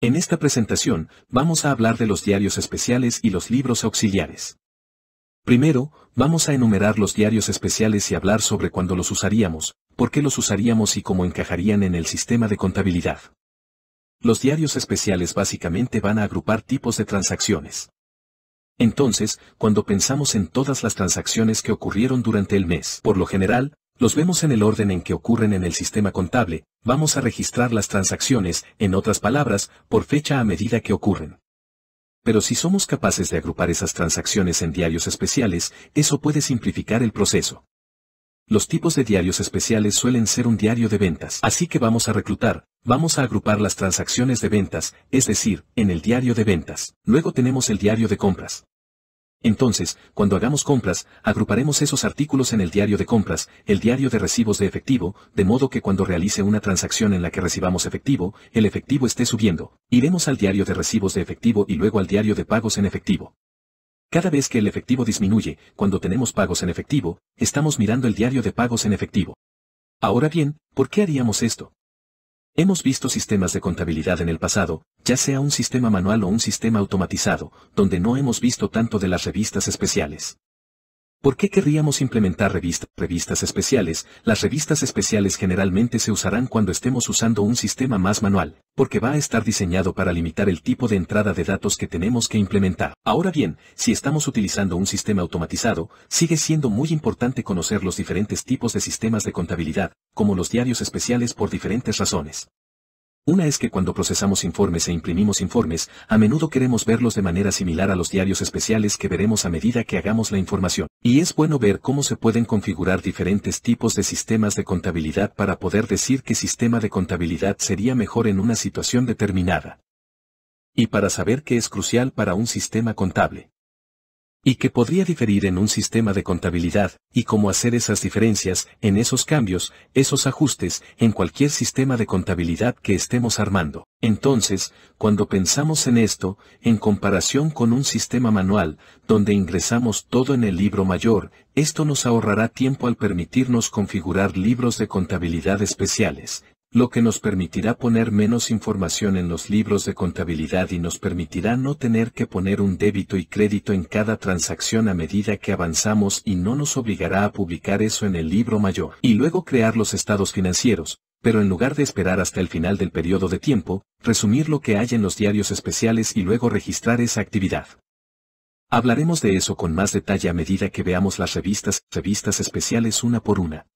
En esta presentación, vamos a hablar de los diarios especiales y los libros auxiliares. Primero, vamos a enumerar los diarios especiales y hablar sobre cuándo los usaríamos, por qué los usaríamos y cómo encajarían en el sistema de contabilidad. Los diarios especiales básicamente van a agrupar tipos de transacciones. Entonces, cuando pensamos en todas las transacciones que ocurrieron durante el mes, por lo general, los vemos en el orden en que ocurren en el sistema contable, vamos a registrar las transacciones, en otras palabras, por fecha a medida que ocurren. Pero si somos capaces de agrupar esas transacciones en diarios especiales, eso puede simplificar el proceso. Los tipos de diarios especiales suelen ser un diario de ventas. Así que vamos a reclutar, vamos a agrupar las transacciones de ventas, es decir, en el diario de ventas. Luego tenemos el diario de compras. Entonces, cuando hagamos compras, agruparemos esos artículos en el diario de compras, el diario de recibos de efectivo, de modo que cuando realice una transacción en la que recibamos efectivo, el efectivo esté subiendo. Iremos al diario de recibos de efectivo y luego al diario de pagos en efectivo. Cada vez que el efectivo disminuye, cuando tenemos pagos en efectivo, estamos mirando el diario de pagos en efectivo. Ahora bien, ¿por qué haríamos esto? Hemos visto sistemas de contabilidad en el pasado, ya sea un sistema manual o un sistema automatizado, donde no hemos visto tanto de las revistas especiales. ¿Por qué querríamos implementar revista, revistas especiales? Las revistas especiales generalmente se usarán cuando estemos usando un sistema más manual, porque va a estar diseñado para limitar el tipo de entrada de datos que tenemos que implementar. Ahora bien, si estamos utilizando un sistema automatizado, sigue siendo muy importante conocer los diferentes tipos de sistemas de contabilidad, como los diarios especiales por diferentes razones. Una es que cuando procesamos informes e imprimimos informes, a menudo queremos verlos de manera similar a los diarios especiales que veremos a medida que hagamos la información. Y es bueno ver cómo se pueden configurar diferentes tipos de sistemas de contabilidad para poder decir qué sistema de contabilidad sería mejor en una situación determinada. Y para saber qué es crucial para un sistema contable y que podría diferir en un sistema de contabilidad, y cómo hacer esas diferencias, en esos cambios, esos ajustes, en cualquier sistema de contabilidad que estemos armando. Entonces, cuando pensamos en esto, en comparación con un sistema manual, donde ingresamos todo en el libro mayor, esto nos ahorrará tiempo al permitirnos configurar libros de contabilidad especiales, lo que nos permitirá poner menos información en los libros de contabilidad y nos permitirá no tener que poner un débito y crédito en cada transacción a medida que avanzamos y no nos obligará a publicar eso en el libro mayor y luego crear los estados financieros, pero en lugar de esperar hasta el final del periodo de tiempo, resumir lo que hay en los diarios especiales y luego registrar esa actividad. Hablaremos de eso con más detalle a medida que veamos las revistas, revistas especiales una por una.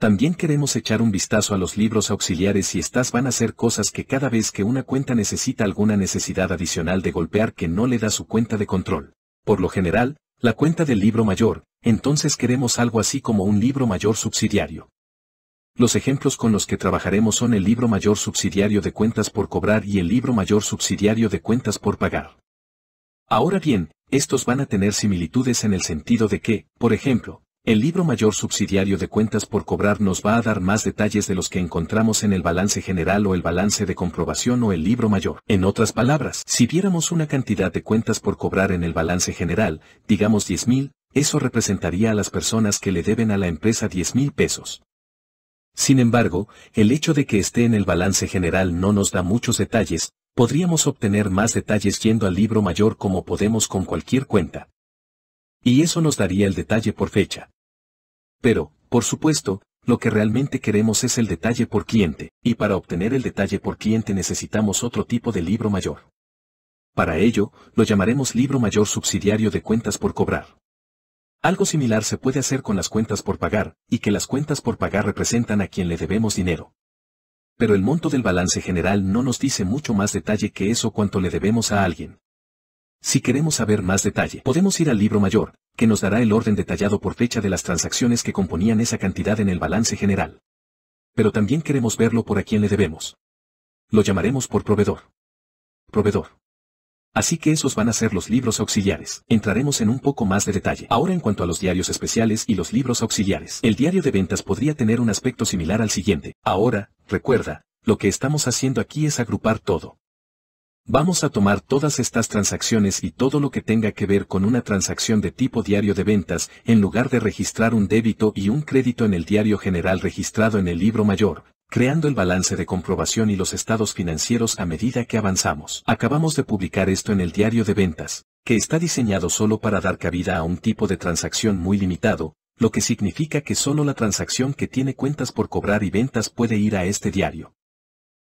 También queremos echar un vistazo a los libros auxiliares y estas van a ser cosas que cada vez que una cuenta necesita alguna necesidad adicional de golpear que no le da su cuenta de control. Por lo general, la cuenta del libro mayor, entonces queremos algo así como un libro mayor subsidiario. Los ejemplos con los que trabajaremos son el libro mayor subsidiario de cuentas por cobrar y el libro mayor subsidiario de cuentas por pagar. Ahora bien, estos van a tener similitudes en el sentido de que, por ejemplo, el libro mayor subsidiario de cuentas por cobrar nos va a dar más detalles de los que encontramos en el balance general o el balance de comprobación o el libro mayor. En otras palabras, si viéramos una cantidad de cuentas por cobrar en el balance general, digamos 10.000, eso representaría a las personas que le deben a la empresa 10.000 pesos. Sin embargo, el hecho de que esté en el balance general no nos da muchos detalles, podríamos obtener más detalles yendo al libro mayor como podemos con cualquier cuenta. Y eso nos daría el detalle por fecha. Pero, por supuesto, lo que realmente queremos es el detalle por cliente, y para obtener el detalle por cliente necesitamos otro tipo de libro mayor. Para ello, lo llamaremos libro mayor subsidiario de cuentas por cobrar. Algo similar se puede hacer con las cuentas por pagar, y que las cuentas por pagar representan a quien le debemos dinero. Pero el monto del balance general no nos dice mucho más detalle que eso cuanto le debemos a alguien. Si queremos saber más detalle, podemos ir al libro mayor, que nos dará el orden detallado por fecha de las transacciones que componían esa cantidad en el balance general. Pero también queremos verlo por a quién le debemos. Lo llamaremos por proveedor. Proveedor. Así que esos van a ser los libros auxiliares. Entraremos en un poco más de detalle. Ahora en cuanto a los diarios especiales y los libros auxiliares. El diario de ventas podría tener un aspecto similar al siguiente. Ahora, recuerda, lo que estamos haciendo aquí es agrupar todo. Vamos a tomar todas estas transacciones y todo lo que tenga que ver con una transacción de tipo diario de ventas, en lugar de registrar un débito y un crédito en el diario general registrado en el libro mayor, creando el balance de comprobación y los estados financieros a medida que avanzamos. Acabamos de publicar esto en el diario de ventas, que está diseñado solo para dar cabida a un tipo de transacción muy limitado, lo que significa que solo la transacción que tiene cuentas por cobrar y ventas puede ir a este diario.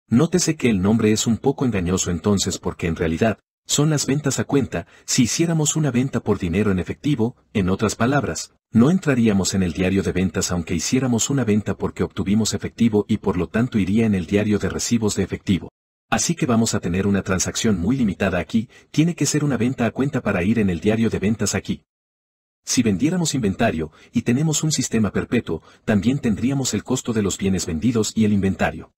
Nótese que el nombre es un poco engañoso entonces porque en realidad, son las ventas a cuenta, si hiciéramos una venta por dinero en efectivo, en otras palabras, no entraríamos en el diario de ventas aunque hiciéramos una venta porque obtuvimos efectivo y por lo tanto iría en el diario de recibos de efectivo. Así que vamos a tener una transacción muy limitada aquí, tiene que ser una venta a cuenta para ir en el diario de ventas aquí. Si vendiéramos inventario, y tenemos un sistema perpetuo, también tendríamos el costo de los bienes vendidos y el inventario.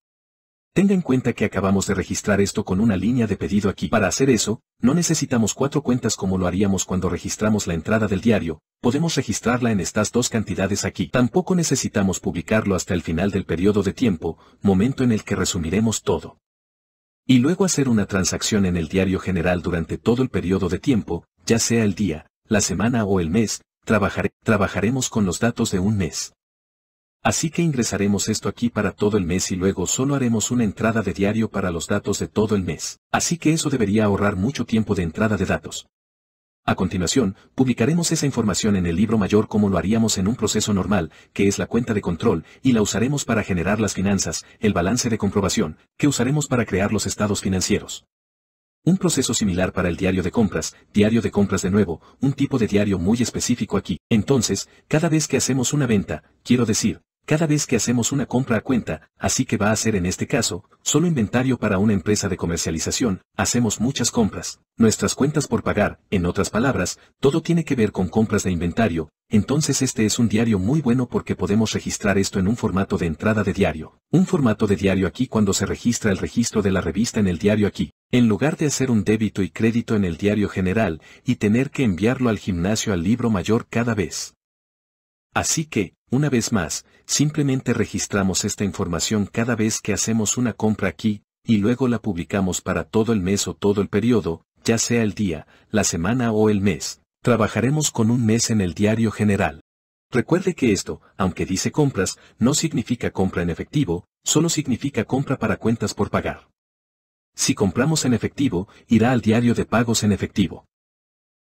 Tenga en cuenta que acabamos de registrar esto con una línea de pedido aquí. Para hacer eso, no necesitamos cuatro cuentas como lo haríamos cuando registramos la entrada del diario, podemos registrarla en estas dos cantidades aquí. Tampoco necesitamos publicarlo hasta el final del periodo de tiempo, momento en el que resumiremos todo. Y luego hacer una transacción en el diario general durante todo el periodo de tiempo, ya sea el día, la semana o el mes, trabajaremos con los datos de un mes. Así que ingresaremos esto aquí para todo el mes y luego solo haremos una entrada de diario para los datos de todo el mes. Así que eso debería ahorrar mucho tiempo de entrada de datos. A continuación, publicaremos esa información en el libro mayor como lo haríamos en un proceso normal, que es la cuenta de control, y la usaremos para generar las finanzas, el balance de comprobación, que usaremos para crear los estados financieros. Un proceso similar para el diario de compras, diario de compras de nuevo, un tipo de diario muy específico aquí. Entonces, cada vez que hacemos una venta, quiero decir, cada vez que hacemos una compra a cuenta, así que va a ser en este caso, solo inventario para una empresa de comercialización, hacemos muchas compras, nuestras cuentas por pagar, en otras palabras, todo tiene que ver con compras de inventario, entonces este es un diario muy bueno porque podemos registrar esto en un formato de entrada de diario, un formato de diario aquí cuando se registra el registro de la revista en el diario aquí, en lugar de hacer un débito y crédito en el diario general, y tener que enviarlo al gimnasio al libro mayor cada vez. Así que, una vez más, simplemente registramos esta información cada vez que hacemos una compra aquí, y luego la publicamos para todo el mes o todo el periodo, ya sea el día, la semana o el mes. Trabajaremos con un mes en el diario general. Recuerde que esto, aunque dice compras, no significa compra en efectivo, solo significa compra para cuentas por pagar. Si compramos en efectivo, irá al diario de pagos en efectivo.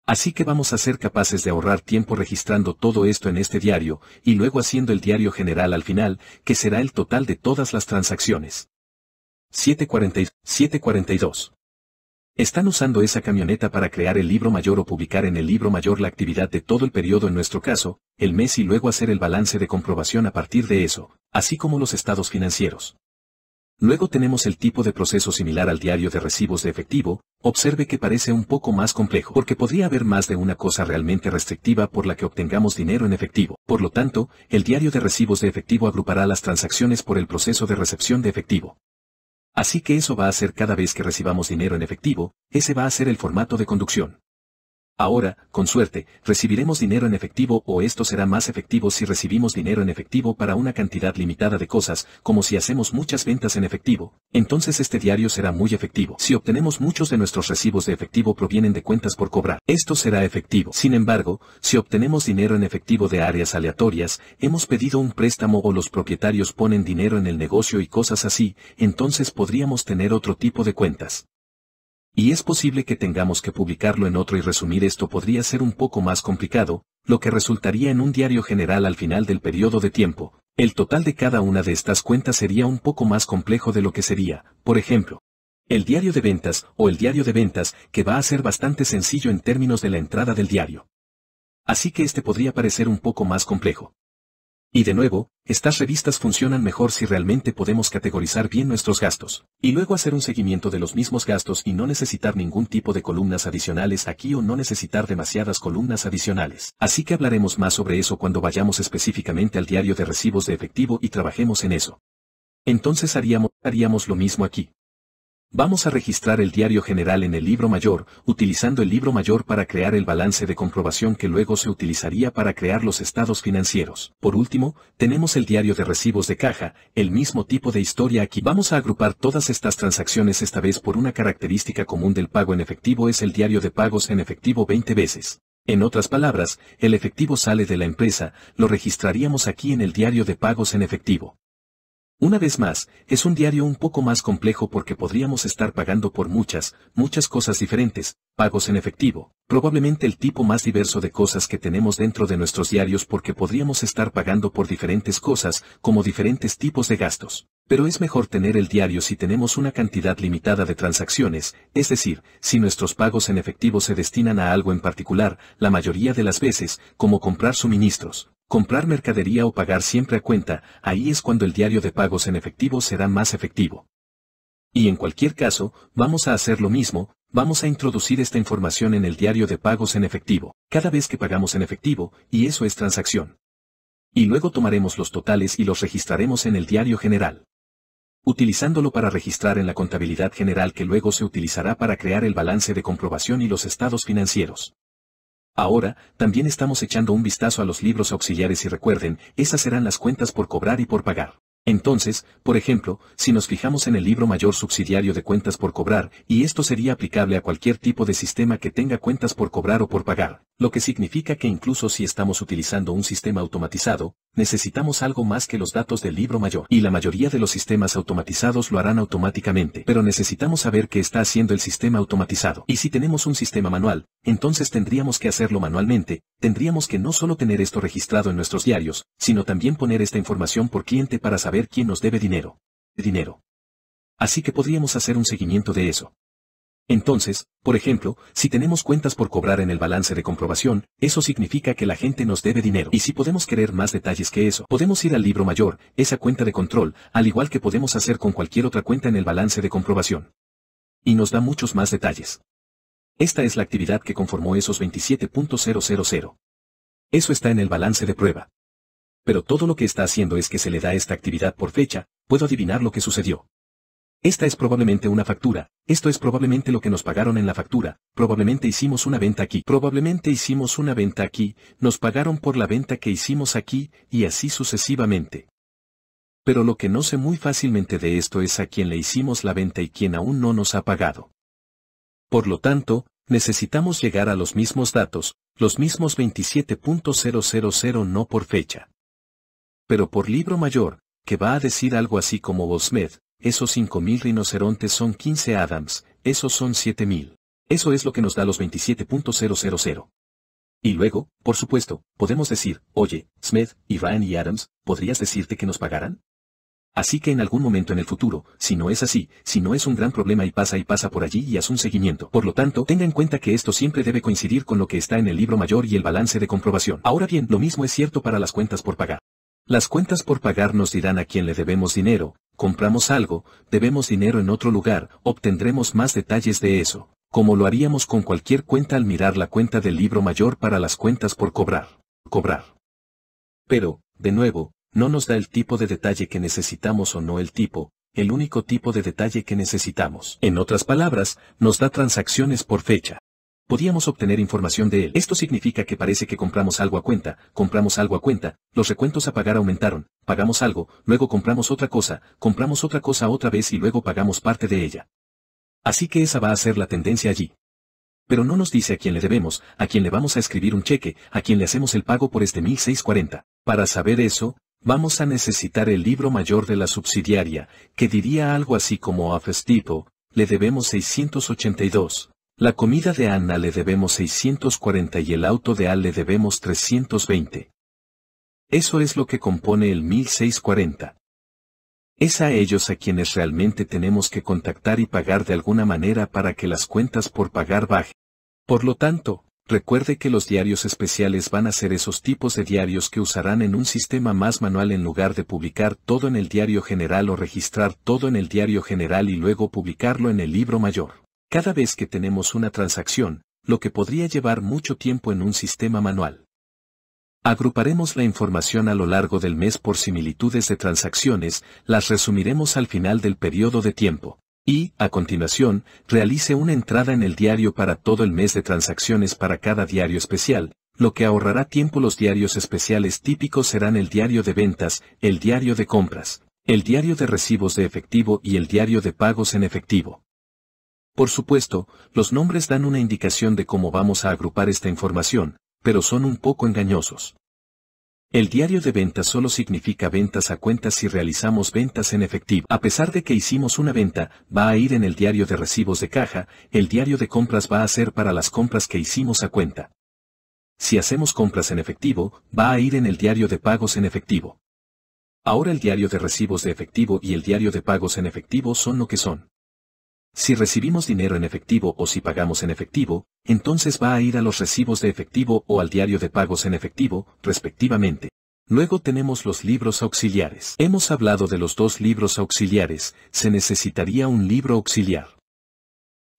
Así que vamos a ser capaces de ahorrar tiempo registrando todo esto en este diario, y luego haciendo el diario general al final, que será el total de todas las transacciones. 742. Están usando esa camioneta para crear el libro mayor o publicar en el libro mayor la actividad de todo el periodo en nuestro caso, el mes y luego hacer el balance de comprobación a partir de eso, así como los estados financieros. Luego tenemos el tipo de proceso similar al diario de recibos de efectivo, observe que parece un poco más complejo porque podría haber más de una cosa realmente restrictiva por la que obtengamos dinero en efectivo. Por lo tanto, el diario de recibos de efectivo agrupará las transacciones por el proceso de recepción de efectivo. Así que eso va a ser cada vez que recibamos dinero en efectivo, ese va a ser el formato de conducción. Ahora, con suerte, recibiremos dinero en efectivo o esto será más efectivo si recibimos dinero en efectivo para una cantidad limitada de cosas, como si hacemos muchas ventas en efectivo, entonces este diario será muy efectivo. Si obtenemos muchos de nuestros recibos de efectivo provienen de cuentas por cobrar, esto será efectivo. Sin embargo, si obtenemos dinero en efectivo de áreas aleatorias, hemos pedido un préstamo o los propietarios ponen dinero en el negocio y cosas así, entonces podríamos tener otro tipo de cuentas y es posible que tengamos que publicarlo en otro y resumir esto podría ser un poco más complicado, lo que resultaría en un diario general al final del periodo de tiempo. El total de cada una de estas cuentas sería un poco más complejo de lo que sería, por ejemplo, el diario de ventas o el diario de ventas, que va a ser bastante sencillo en términos de la entrada del diario. Así que este podría parecer un poco más complejo. Y de nuevo, estas revistas funcionan mejor si realmente podemos categorizar bien nuestros gastos, y luego hacer un seguimiento de los mismos gastos y no necesitar ningún tipo de columnas adicionales aquí o no necesitar demasiadas columnas adicionales. Así que hablaremos más sobre eso cuando vayamos específicamente al diario de recibos de efectivo y trabajemos en eso. Entonces haríamos, lo mismo aquí. Vamos a registrar el diario general en el libro mayor, utilizando el libro mayor para crear el balance de comprobación que luego se utilizaría para crear los estados financieros. Por último, tenemos el diario de recibos de caja, el mismo tipo de historia aquí. Vamos a agrupar todas estas transacciones esta vez por una característica común del pago en efectivo es el diario de pagos en efectivo 20 veces. En otras palabras, el efectivo sale de la empresa, lo registraríamos aquí en el diario de pagos en efectivo. Una vez más, es un diario un poco más complejo porque podríamos estar pagando por muchas, muchas cosas diferentes, pagos en efectivo, probablemente el tipo más diverso de cosas que tenemos dentro de nuestros diarios porque podríamos estar pagando por diferentes cosas, como diferentes tipos de gastos. Pero es mejor tener el diario si tenemos una cantidad limitada de transacciones, es decir, si nuestros pagos en efectivo se destinan a algo en particular, la mayoría de las veces, como comprar suministros, comprar mercadería o pagar siempre a cuenta, ahí es cuando el diario de pagos en efectivo será más efectivo. Y en cualquier caso, vamos a hacer lo mismo, vamos a introducir esta información en el diario de pagos en efectivo, cada vez que pagamos en efectivo, y eso es transacción. Y luego tomaremos los totales y los registraremos en el diario general utilizándolo para registrar en la contabilidad general que luego se utilizará para crear el balance de comprobación y los estados financieros. Ahora, también estamos echando un vistazo a los libros auxiliares y recuerden, esas serán las cuentas por cobrar y por pagar. Entonces, por ejemplo, si nos fijamos en el libro mayor subsidiario de cuentas por cobrar, y esto sería aplicable a cualquier tipo de sistema que tenga cuentas por cobrar o por pagar, lo que significa que incluso si estamos utilizando un sistema automatizado, Necesitamos algo más que los datos del libro mayor, y la mayoría de los sistemas automatizados lo harán automáticamente, pero necesitamos saber qué está haciendo el sistema automatizado. Y si tenemos un sistema manual, entonces tendríamos que hacerlo manualmente, tendríamos que no solo tener esto registrado en nuestros diarios, sino también poner esta información por cliente para saber quién nos debe dinero. Dinero. Así que podríamos hacer un seguimiento de eso. Entonces, por ejemplo, si tenemos cuentas por cobrar en el balance de comprobación, eso significa que la gente nos debe dinero. Y si podemos querer más detalles que eso, podemos ir al libro mayor, esa cuenta de control, al igual que podemos hacer con cualquier otra cuenta en el balance de comprobación. Y nos da muchos más detalles. Esta es la actividad que conformó esos 27.000. Eso está en el balance de prueba. Pero todo lo que está haciendo es que se le da esta actividad por fecha, puedo adivinar lo que sucedió. Esta es probablemente una factura, esto es probablemente lo que nos pagaron en la factura, probablemente hicimos una venta aquí, probablemente hicimos una venta aquí, nos pagaron por la venta que hicimos aquí, y así sucesivamente. Pero lo que no sé muy fácilmente de esto es a quien le hicimos la venta y quien aún no nos ha pagado. Por lo tanto, necesitamos llegar a los mismos datos, los mismos 27.000 no por fecha. Pero por libro mayor, que va a decir algo así como OSMED esos 5.000 rinocerontes son 15 Adams, esos son 7.000. Eso es lo que nos da los 27.000. Y luego, por supuesto, podemos decir, oye, Smith, Ryan y Adams, ¿podrías decirte que nos pagaran? Así que en algún momento en el futuro, si no es así, si no es un gran problema y pasa y pasa por allí y haz un seguimiento. Por lo tanto, tenga en cuenta que esto siempre debe coincidir con lo que está en el libro mayor y el balance de comprobación. Ahora bien, lo mismo es cierto para las cuentas por pagar. Las cuentas por pagar nos dirán a quién le debemos dinero, compramos algo, debemos dinero en otro lugar, obtendremos más detalles de eso, como lo haríamos con cualquier cuenta al mirar la cuenta del libro mayor para las cuentas por cobrar. Cobrar. Pero, de nuevo, no nos da el tipo de detalle que necesitamos o no el tipo, el único tipo de detalle que necesitamos. En otras palabras, nos da transacciones por fecha podíamos obtener información de él. Esto significa que parece que compramos algo a cuenta, compramos algo a cuenta, los recuentos a pagar aumentaron, pagamos algo, luego compramos otra cosa, compramos otra cosa otra vez y luego pagamos parte de ella. Así que esa va a ser la tendencia allí. Pero no nos dice a quién le debemos, a quién le vamos a escribir un cheque, a quién le hacemos el pago por este 1640. Para saber eso, vamos a necesitar el libro mayor de la subsidiaria, que diría algo así como a Festivo, le debemos 682. La comida de Anna le debemos 640 y el auto de Al le debemos 320. Eso es lo que compone el 1640. Es a ellos a quienes realmente tenemos que contactar y pagar de alguna manera para que las cuentas por pagar bajen. Por lo tanto, recuerde que los diarios especiales van a ser esos tipos de diarios que usarán en un sistema más manual en lugar de publicar todo en el diario general o registrar todo en el diario general y luego publicarlo en el libro mayor cada vez que tenemos una transacción, lo que podría llevar mucho tiempo en un sistema manual. Agruparemos la información a lo largo del mes por similitudes de transacciones, las resumiremos al final del periodo de tiempo. Y, a continuación, realice una entrada en el diario para todo el mes de transacciones para cada diario especial, lo que ahorrará tiempo los diarios especiales típicos serán el diario de ventas, el diario de compras, el diario de recibos de efectivo y el diario de pagos en efectivo. Por supuesto, los nombres dan una indicación de cómo vamos a agrupar esta información, pero son un poco engañosos. El diario de ventas solo significa ventas a cuentas si realizamos ventas en efectivo. A pesar de que hicimos una venta, va a ir en el diario de recibos de caja, el diario de compras va a ser para las compras que hicimos a cuenta. Si hacemos compras en efectivo, va a ir en el diario de pagos en efectivo. Ahora el diario de recibos de efectivo y el diario de pagos en efectivo son lo que son. Si recibimos dinero en efectivo o si pagamos en efectivo, entonces va a ir a los recibos de efectivo o al diario de pagos en efectivo, respectivamente. Luego tenemos los libros auxiliares. Hemos hablado de los dos libros auxiliares, se necesitaría un libro auxiliar.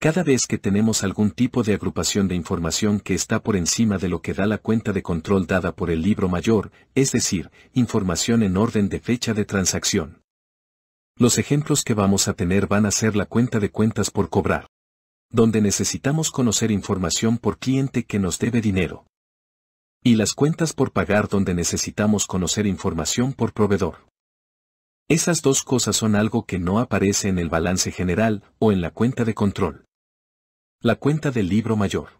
Cada vez que tenemos algún tipo de agrupación de información que está por encima de lo que da la cuenta de control dada por el libro mayor, es decir, información en orden de fecha de transacción. Los ejemplos que vamos a tener van a ser la cuenta de cuentas por cobrar, donde necesitamos conocer información por cliente que nos debe dinero, y las cuentas por pagar donde necesitamos conocer información por proveedor. Esas dos cosas son algo que no aparece en el balance general o en la cuenta de control. La cuenta del libro mayor.